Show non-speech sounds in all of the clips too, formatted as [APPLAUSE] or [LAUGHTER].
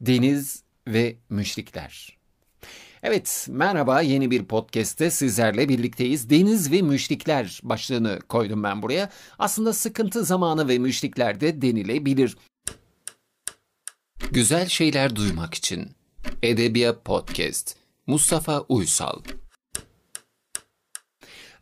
deniz ve müşrikler. Evet, merhaba. Yeni bir podcast'te sizlerle birlikteyiz. Deniz ve müşrikler başlığını koydum ben buraya. Aslında sıkıntı zamanı ve müşrikler de denilebilir. Güzel şeyler duymak için Edebiyat Podcast Mustafa Uysal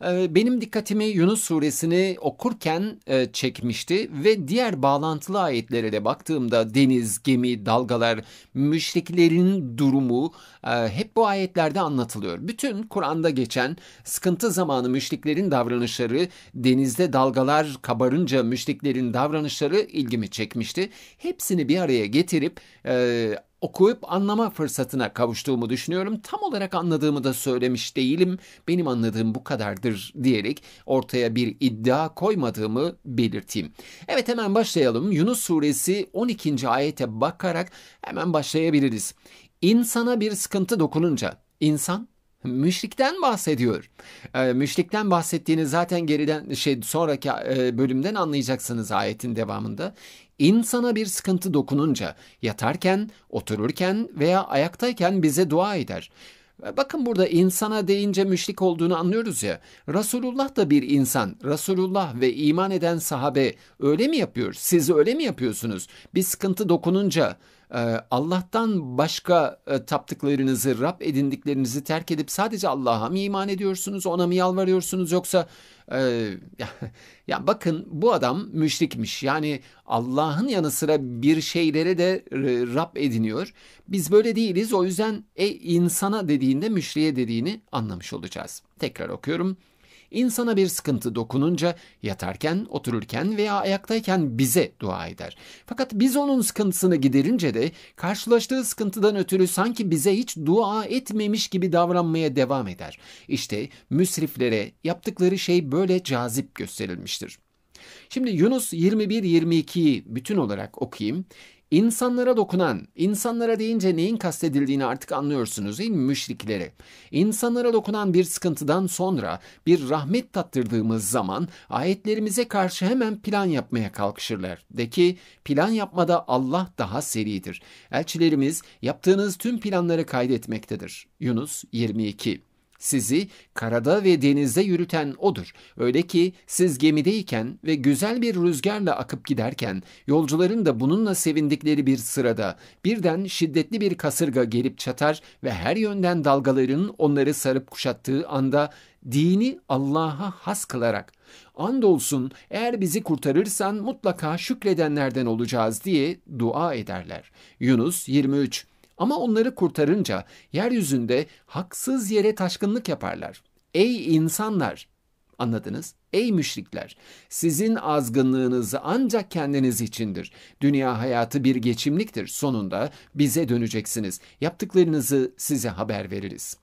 ee, benim dikkatimi Yunus suresini okurken e, çekmişti ve diğer bağlantılı ayetlere de baktığımda deniz, gemi, dalgalar, müşriklerin durumu e, hep bu ayetlerde anlatılıyor. Bütün Kur'an'da geçen sıkıntı zamanı müşriklerin davranışları, denizde dalgalar kabarınca müşriklerin davranışları ilgimi çekmişti. Hepsini bir araya getirip e, okuyup anlama fırsatına kavuştuğumu düşünüyorum. Tam olarak anladığımı da söylemiş değilim. Benim anladığım bu kadardır diyerek ortaya bir iddia koymadığımı belirteyim. Evet hemen başlayalım. Yunus suresi 12. ayete bakarak hemen başlayabiliriz. İnsana bir sıkıntı dokununca insan Müşrikten bahsediyor. E, müşrikten bahsettiğini zaten geriden şey sonraki e, bölümden anlayacaksınız ayetin devamında. İnsana bir sıkıntı dokununca yatarken, otururken veya ayaktayken bize dua eder. Ee, bakın burada insana deyince müşrik olduğunu anlıyoruz ya. Resulullah da bir insan. Resulullah ve iman eden sahabe öyle mi yapıyor? Siz öyle mi yapıyorsunuz? Bir sıkıntı dokununca ee, Allah'tan başka e, taptıklarınızı, Rab edindiklerinizi terk edip sadece Allah'a mı iman ediyorsunuz, ona mı yalvarıyorsunuz yoksa e, ya, ya bakın bu adam müşrikmiş. Yani Allah'ın yanı sıra bir şeylere de e, Rab ediniyor. Biz böyle değiliz. O yüzden e insana dediğinde müşriye dediğini anlamış olacağız. Tekrar okuyorum. İnsana bir sıkıntı dokununca yatarken, otururken veya ayaktayken bize dua eder. Fakat biz onun sıkıntısını giderince de karşılaştığı sıkıntıdan ötürü sanki bize hiç dua etmemiş gibi davranmaya devam eder. İşte müsriflere yaptıkları şey böyle cazip gösterilmiştir. Şimdi Yunus 21-22'yi bütün olarak okuyayım. İnsanlara dokunan, insanlara deyince neyin kastedildiğini artık anlıyorsunuz değil mi müşrikleri? İnsanlara dokunan bir sıkıntıdan sonra bir rahmet tattırdığımız zaman ayetlerimize karşı hemen plan yapmaya kalkışırlar. De ki plan yapmada Allah daha seridir. Elçilerimiz yaptığınız tüm planları kaydetmektedir. Yunus 22 sizi karada ve denizde yürüten odur. Öyle ki siz gemideyken ve güzel bir rüzgarla akıp giderken yolcuların da bununla sevindikleri bir sırada birden şiddetli bir kasırga gelip çatar ve her yönden dalgaların onları sarıp kuşattığı anda dini Allah'a has kılarak andolsun eğer bizi kurtarırsan mutlaka şükredenlerden olacağız diye dua ederler. Yunus 23 ama onları kurtarınca yeryüzünde haksız yere taşkınlık yaparlar. Ey insanlar! Anladınız? Ey müşrikler! Sizin azgınlığınız ancak kendiniz içindir. Dünya hayatı bir geçimliktir. Sonunda bize döneceksiniz. Yaptıklarınızı size haber veririz.''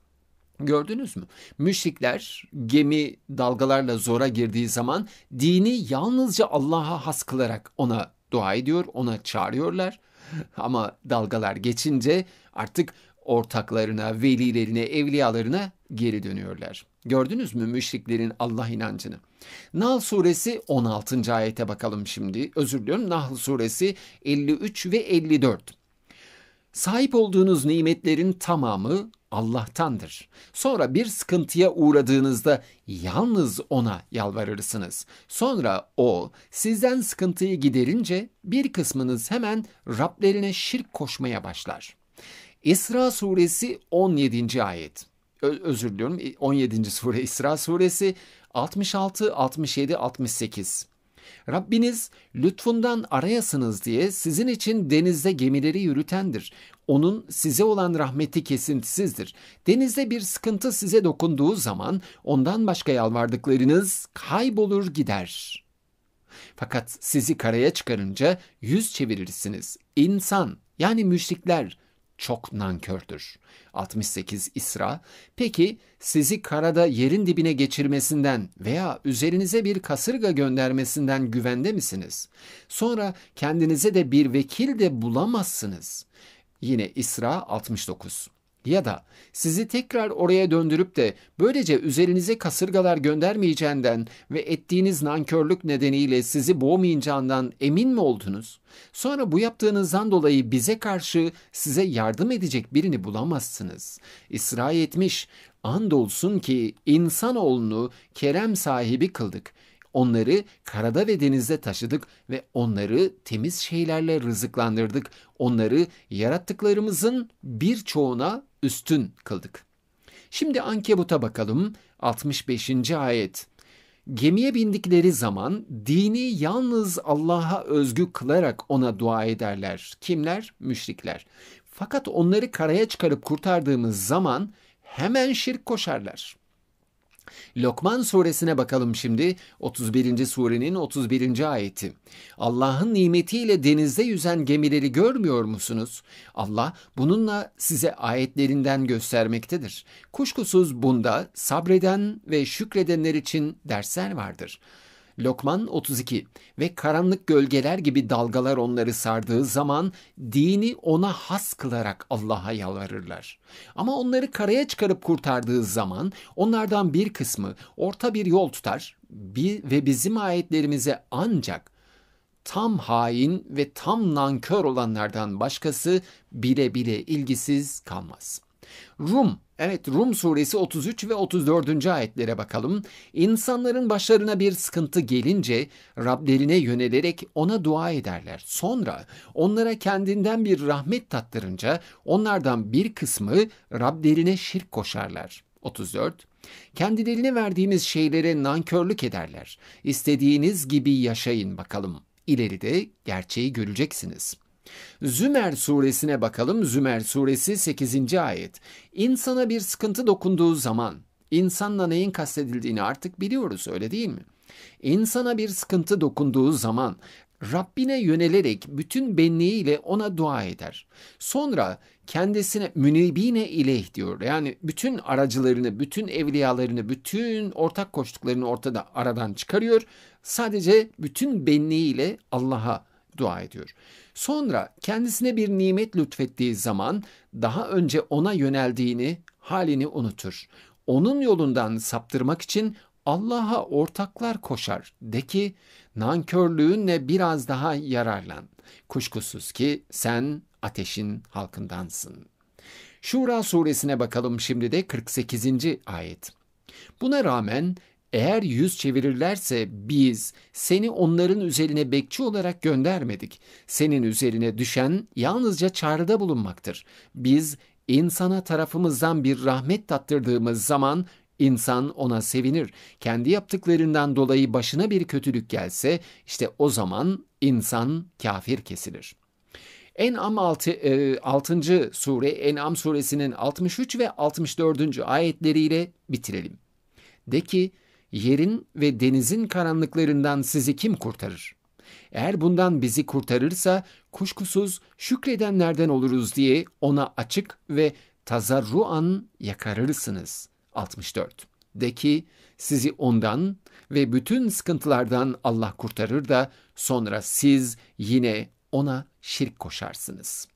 Gördünüz mü? Müşrikler gemi dalgalarla zora girdiği zaman dini yalnızca Allah'a has kılarak ona dua ediyor, ona çağırıyorlar. [LAUGHS] Ama dalgalar geçince artık ortaklarına, velilerine, evliyalarına geri dönüyorlar. Gördünüz mü müşriklerin Allah inancını? Nahl suresi 16. ayete bakalım şimdi. Özür diliyorum Nahl suresi 53 ve 54. Sahip olduğunuz nimetlerin tamamı Allah'tandır. Sonra bir sıkıntıya uğradığınızda yalnız ona yalvarırsınız. Sonra o sizden sıkıntıyı giderince bir kısmınız hemen Rablerine şirk koşmaya başlar. İsra suresi 17. ayet. Ö- özür diliyorum 17. sure İsra suresi 66, 67, 68. Rabbiniz lütfundan arayasınız diye sizin için denizde gemileri yürütendir onun size olan rahmeti kesintisizdir. Denizde bir sıkıntı size dokunduğu zaman ondan başka yalvardıklarınız kaybolur gider. Fakat sizi karaya çıkarınca yüz çevirirsiniz. İnsan yani müşrikler çok nankördür. 68 İsra, peki sizi karada yerin dibine geçirmesinden veya üzerinize bir kasırga göndermesinden güvende misiniz? Sonra kendinize de bir vekil de bulamazsınız. Yine İsra 69. Ya da sizi tekrar oraya döndürüp de böylece üzerinize kasırgalar göndermeyeceğinden ve ettiğiniz nankörlük nedeniyle sizi boğmayacağından emin mi oldunuz? Sonra bu yaptığınızdan dolayı bize karşı size yardım edecek birini bulamazsınız. İsra etmiş, andolsun ki insanoğlunu kerem sahibi kıldık. Onları karada ve denizde taşıdık ve onları temiz şeylerle rızıklandırdık. Onları yarattıklarımızın birçoğuna üstün kıldık. Şimdi Ankebut'a bakalım. 65. ayet. Gemiye bindikleri zaman dini yalnız Allah'a özgü kılarak ona dua ederler. Kimler? Müşrikler. Fakat onları karaya çıkarıp kurtardığımız zaman hemen şirk koşarlar. Lokman suresine bakalım şimdi 31. surenin 31. ayeti. Allah'ın nimetiyle denizde yüzen gemileri görmüyor musunuz? Allah bununla size ayetlerinden göstermektedir. Kuşkusuz bunda sabreden ve şükredenler için dersler vardır.'' Lokman 32 ve karanlık gölgeler gibi dalgalar onları sardığı zaman dini ona has kılarak Allah'a yalvarırlar. Ama onları karaya çıkarıp kurtardığı zaman onlardan bir kısmı orta bir yol tutar bir, ve bizim ayetlerimize ancak tam hain ve tam nankör olanlardan başkası bile bile ilgisiz kalmaz.'' Rum, evet Rum suresi 33 ve 34. ayetlere bakalım. İnsanların başlarına bir sıkıntı gelince Rablerine yönelerek ona dua ederler. Sonra onlara kendinden bir rahmet tattırınca onlardan bir kısmı Rablerine şirk koşarlar. 34. Kendilerine verdiğimiz şeylere nankörlük ederler. İstediğiniz gibi yaşayın bakalım. İleride gerçeği göreceksiniz.'' Zümer suresine bakalım. Zümer suresi 8. ayet. İnsana bir sıkıntı dokunduğu zaman insanla neyin kastedildiğini artık biliyoruz öyle değil mi? İnsana bir sıkıntı dokunduğu zaman Rabbine yönelerek bütün benliğiyle ona dua eder. Sonra kendisine münibine ileh diyor. Yani bütün aracılarını, bütün evliyalarını, bütün ortak koştuklarını ortada aradan çıkarıyor. Sadece bütün benliğiyle Allah'a dua ediyor. Sonra kendisine bir nimet lütfettiği zaman daha önce ona yöneldiğini, halini unutur. Onun yolundan saptırmak için Allah'a ortaklar koşar. De ki nankörlüğünle biraz daha yararlan. Kuşkusuz ki sen ateşin halkındansın. Şura suresine bakalım şimdi de 48. ayet. Buna rağmen eğer yüz çevirirlerse biz seni onların üzerine bekçi olarak göndermedik. Senin üzerine düşen yalnızca çağrıda bulunmaktır. Biz insana tarafımızdan bir rahmet tattırdığımız zaman insan ona sevinir. Kendi yaptıklarından dolayı başına bir kötülük gelse işte o zaman insan kafir kesilir. En'am 6. E, 6. sure En'am suresinin 63 ve 64. ayetleriyle bitirelim. De ki yerin ve denizin karanlıklarından sizi kim kurtarır? Eğer bundan bizi kurtarırsa kuşkusuz şükredenlerden oluruz diye ona açık ve tazarruan yakarırsınız. 64. De ki sizi ondan ve bütün sıkıntılardan Allah kurtarır da sonra siz yine ona şirk koşarsınız.''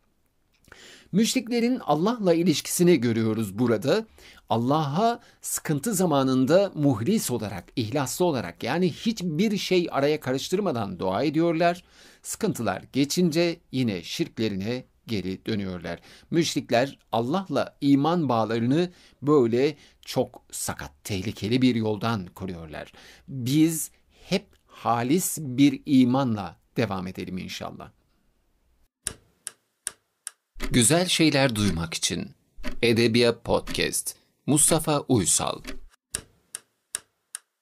Müşriklerin Allah'la ilişkisini görüyoruz burada. Allah'a sıkıntı zamanında muhlis olarak, ihlaslı olarak yani hiçbir şey araya karıştırmadan dua ediyorlar. Sıkıntılar geçince yine şirklerine geri dönüyorlar. Müşrikler Allah'la iman bağlarını böyle çok sakat, tehlikeli bir yoldan koruyorlar. Biz hep halis bir imanla devam edelim inşallah. Güzel şeyler duymak için. Edebiyat Podcast. Mustafa Uysal.